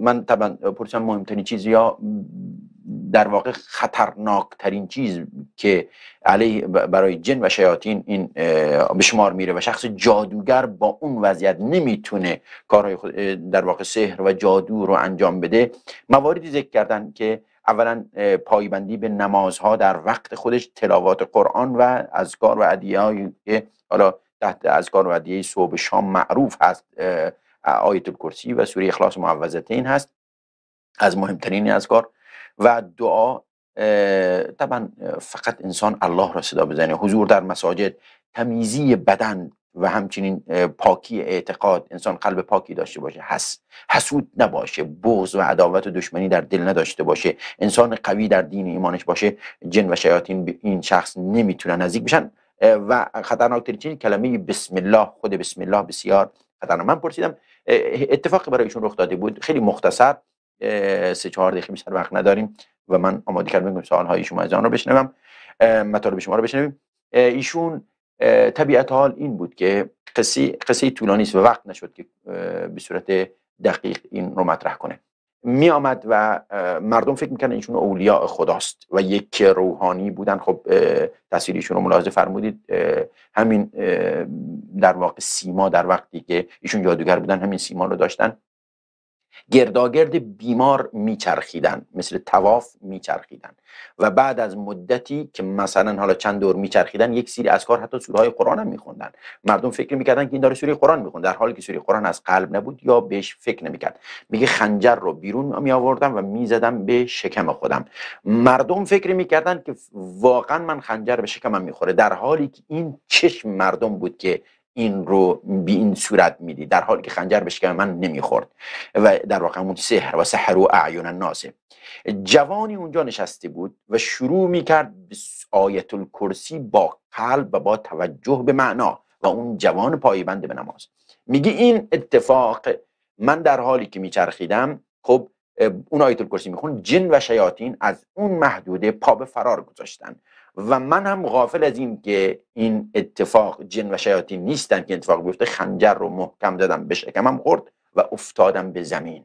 من طبعا پرسم مهمترین چیز یا در واقع خطرناک ترین چیز که علیه برای جن و شیاطین این به شمار میره و شخص جادوگر با اون وضعیت نمیتونه کارهای خود در واقع سحر و جادو رو انجام بده مواردی ذکر کردن که اولا پایبندی به نمازها در وقت خودش تلاوات قرآن و اذکار و ادعیه که حالا تحت اذکار و ادعیه صبح شام معروف هست آیت الکرسی و سوره اخلاص معوذتین هست از مهمترین اذکار و دعا طبعا فقط انسان الله را صدا بزنه حضور در مساجد تمیزی بدن و همچنین پاکی اعتقاد انسان قلب پاکی داشته باشه حس حسود نباشه بغض و عداوت و دشمنی در دل نداشته باشه انسان قوی در دین ایمانش باشه جن و شیاطین به این شخص نمیتونن نزدیک بشن و ترین کلمه بسم الله خود بسم الله بسیار خطرناک من پرسیدم اتفاقی برای ایشون رخ داده بود خیلی مختصر سه چهار دقیقه بیشتر وقت نداریم و من آماده کردم که سوال های شما از آن رو بشنوم مطالب شما رو بشنویم ایشون طبیعت حال این بود که قصه قصه طولانی است و وقت نشد که به صورت دقیق این رو مطرح کنه می آمد و مردم فکر میکنن ایشون اولیاء خداست و یک روحانی بودن خب تصویر رو ملاحظه فرمودید همین در واقع سیما در وقتی که ایشون جادوگر بودن همین سیما رو داشتن گرداگرد بیمار میچرخیدن مثل تواف میچرخیدن و بعد از مدتی که مثلا حالا چند دور میچرخیدن یک سری از کار حتی سوره های قرآن هم میخوندن مردم فکر میکردن که این داره سوره قرآن میخونه در حالی که سوره قرآن از قلب نبود یا بهش فکر نمیکرد میگه خنجر رو بیرون می آوردم و میزدم به شکم خودم مردم فکر میکردن که واقعا من خنجر به شکمم میخوره در حالی که این چشم مردم بود که این رو به این صورت میدی در حالی که خنجر بشکم من نمیخورد و در واقع همون سحر و سحر و اعیون الناس جوانی اونجا نشسته بود و شروع میکرد به آیت الکرسی با قلب و با توجه به معنا و اون جوان پایبند به نماز میگه این اتفاق من در حالی که میچرخیدم خب اون آیت الکرسی میخون جن و شیاطین از اون محدوده پا به فرار گذاشتن و من هم غافل از این که این اتفاق جن و شیاطین نیستن که اتفاق بیفته خنجر رو محکم زدم به شکمم خورد و افتادم به زمین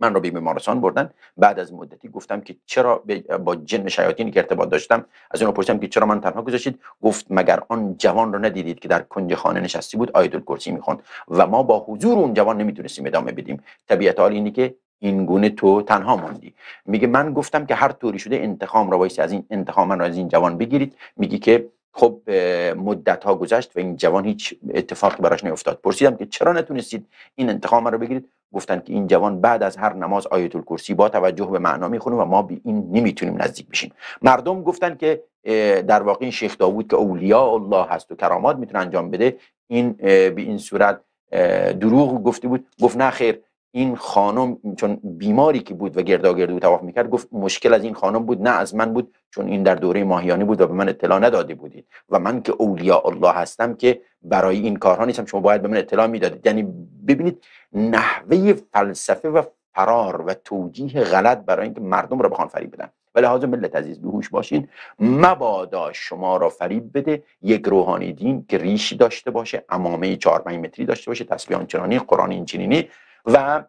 من رو به بیمارستان بردن بعد از مدتی گفتم که چرا با جن شیاطینی که ارتباط داشتم از اون پرسیدم که چرا من تنها گذاشتید گفت مگر آن جوان رو ندیدید که در کنج خانه نشستی بود آیت الکرسی میخوند و ما با حضور اون جوان نمیتونستیم ادامه بدیم طبیعت اینی که این گونه تو تنها موندی میگه من گفتم که هر طوری شده انتخام را از این انتخام را از این جوان بگیرید میگی که خب مدت ها گذشت و این جوان هیچ اتفاقی براش نیفتاد پرسیدم که چرا نتونستید این انتخام رو بگیرید گفتن که این جوان بعد از هر نماز آیت الکرسی با توجه به معنا میخونه و ما به این نمیتونیم نزدیک بشیم مردم گفتن که در واقع این شیخ داوود که اولیاء الله هست و کرامات میتونه انجام بده این به این صورت دروغ گفته بود گفت نه خیر این خانم چون بیماری که بود و گرداگرد او تواف میکرد گفت مشکل از این خانم بود نه از من بود چون این در دوره ماهیانی بود و به من اطلاع نداده بودید و من که اولیاء الله هستم که برای این کارها نیستم شما باید به من اطلاع میدادید یعنی ببینید نحوه فلسفه و فرار و توجیه غلط برای اینکه مردم را بخوان فریب بدن و حاضر ملت عزیز بهوش باشین مبادا شما را فریب بده یک روحانی دین که ریشی داشته باشه امامه 4 متری داشته باشه تسبیح آنچنانی قرآن اینچنینی و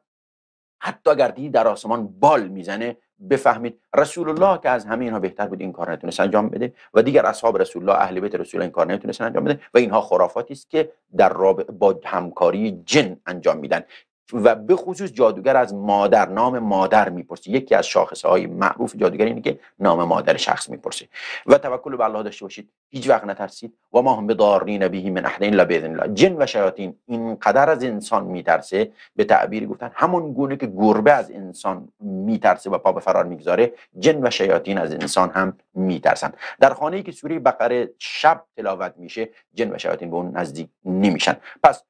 حتی اگر دیدی در آسمان بال میزنه بفهمید رسول الله که از همه اینها بهتر بود این کار نتونست انجام بده و دیگر اصحاب رسول الله اهل بیت رسول این کار نتونستن انجام بده و اینها خرافاتی است که در با همکاری جن انجام میدن و به خصوص جادوگر از مادر نام مادر میپرسی یکی از شاخصه های معروف جادوگر اینه که نام مادر شخص میپرسه و توکل به الله داشته باشید هیچ وقت نترسید و ما هم بدارین به من احدین لا باذن الله جن و شیاطین اینقدر از انسان میترسه به تعبیر گفتن همون گونه که گربه از انسان میترسه و پا به فرار میگذاره جن و شیاطین از انسان هم میترسن در خانه که سوره بقره شب تلاوت میشه جن و شیاطین به اون نزدیک نمیشن پس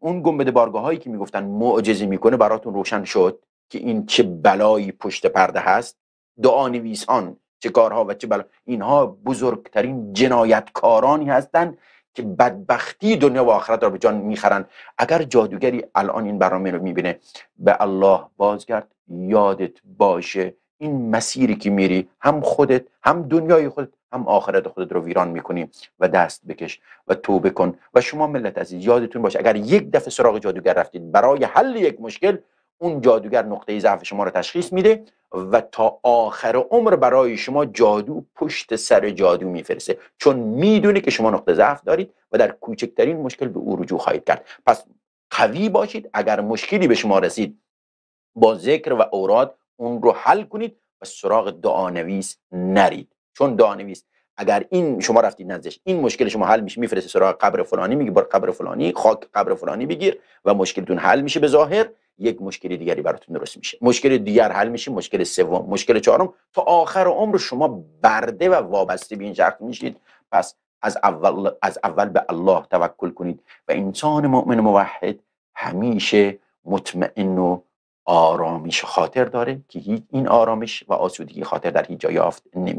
اون گنبد بارگاه هایی که میگفتن معجزه میکنه براتون روشن شد که این چه بلایی پشت پرده هست دعا نویسان چه کارها و چه بلا اینها بزرگترین جنایتکارانی هستند که بدبختی دنیا و آخرت را به جان میخرن اگر جادوگری الان این برنامه رو میبینه به الله بازگرد یادت باشه این مسیری که میری هم خودت هم دنیای خودت هم آخرت خودت رو ویران میکنی و دست بکش و توبه کن و شما ملت عزیز یادتون باشه اگر یک دفعه سراغ جادوگر رفتید برای حل یک مشکل اون جادوگر نقطه ضعف شما رو تشخیص میده و تا آخر عمر برای شما جادو پشت سر جادو میفرسته چون میدونه که شما نقطه ضعف دارید و در کوچکترین مشکل به او رجوع خواهید کرد پس قوی باشید اگر مشکلی به شما رسید با ذکر و اوراد اون رو حل کنید و سراغ دعانویس نرید چون دعانویس اگر این شما رفتید نزدش این مشکل شما حل میشه میفرسته سراغ قبر فلانی میگه بر قبر فلانی خاک قبر فلانی بگیر و مشکلتون حل میشه به ظاهر یک مشکل دیگری براتون درست میشه مشکل دیگر حل میشه مشکل سوم مشکل چهارم تا آخر عمر شما برده و وابسته به این شخص میشید پس از اول از اول به الله توکل کنید و انسان مؤمن موحد همیشه مطمئن و آرامش خاطر داره که هیچ این آرامش و آسودگی خاطر در هیچ جای یافت نمیشه